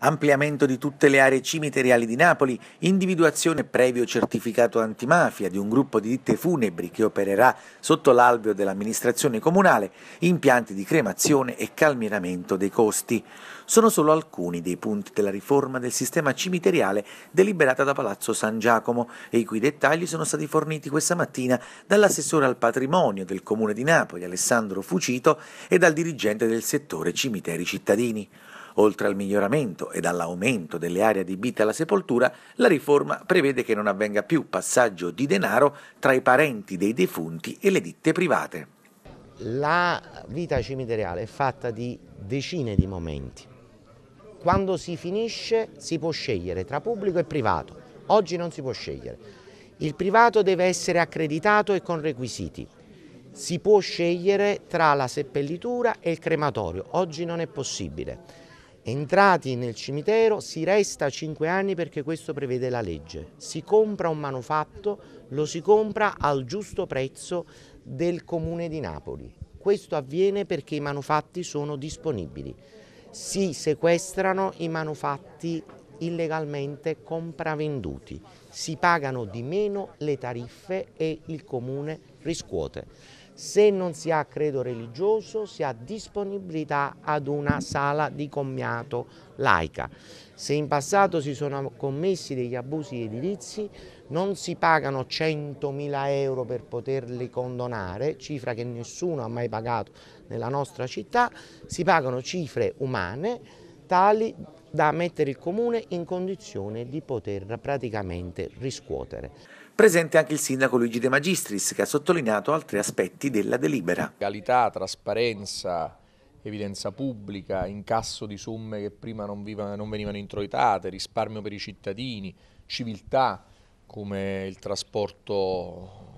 ampliamento di tutte le aree cimiteriali di Napoli, individuazione previo certificato antimafia di un gruppo di ditte funebri che opererà sotto l'alveo dell'amministrazione comunale, impianti di cremazione e calmieramento dei costi. Sono solo alcuni dei punti della riforma del sistema cimiteriale deliberata da Palazzo San Giacomo e i cui dettagli sono stati forniti questa mattina dall'assessore al patrimonio del Comune di Napoli, Alessandro Fucito, e dal dirigente del settore cimiteri cittadini. Oltre al miglioramento ed all'aumento delle aree adibite alla sepoltura, la riforma prevede che non avvenga più passaggio di denaro tra i parenti dei defunti e le ditte private. La vita cimiteriale è fatta di decine di momenti. Quando si finisce si può scegliere tra pubblico e privato. Oggi non si può scegliere. Il privato deve essere accreditato e con requisiti si può scegliere tra la seppellitura e il crematorio, oggi non è possibile. Entrati nel cimitero si resta 5 anni perché questo prevede la legge. Si compra un manufatto, lo si compra al giusto prezzo del comune di Napoli. Questo avviene perché i manufatti sono disponibili. Si sequestrano i manufatti illegalmente compravenduti, si pagano di meno le tariffe e il comune riscuote. Se non si ha credo religioso si ha disponibilità ad una sala di commiato laica. Se in passato si sono commessi degli abusi edilizi non si pagano 100.000 euro per poterli condonare, cifra che nessuno ha mai pagato nella nostra città, si pagano cifre umane tali da mettere il comune in condizione di poter praticamente riscuotere. Presente anche il sindaco Luigi De Magistris che ha sottolineato altri aspetti della delibera. Legalità, trasparenza, evidenza pubblica, incasso di somme che prima non, viva, non venivano introitate, risparmio per i cittadini, civiltà come il trasporto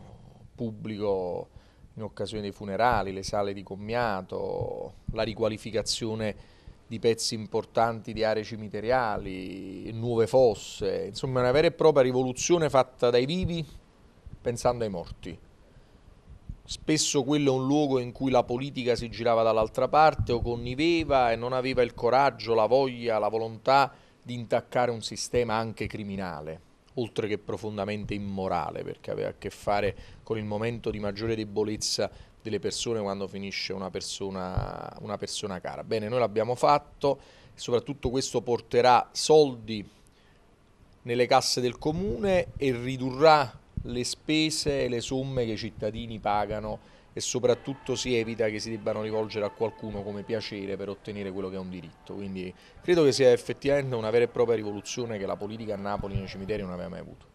pubblico in occasione dei funerali, le sale di commiato, la riqualificazione di pezzi importanti di aree cimiteriali, nuove fosse, insomma una vera e propria rivoluzione fatta dai vivi pensando ai morti. Spesso quello è un luogo in cui la politica si girava dall'altra parte o conniveva e non aveva il coraggio, la voglia, la volontà di intaccare un sistema anche criminale, oltre che profondamente immorale, perché aveva a che fare con il momento di maggiore debolezza delle persone quando finisce una persona, una persona cara. Bene, noi l'abbiamo fatto, soprattutto questo porterà soldi nelle casse del comune e ridurrà le spese e le somme che i cittadini pagano e soprattutto si evita che si debbano rivolgere a qualcuno come piacere per ottenere quello che è un diritto. Quindi credo che sia effettivamente una vera e propria rivoluzione che la politica a Napoli nei cimiteri non aveva mai avuto.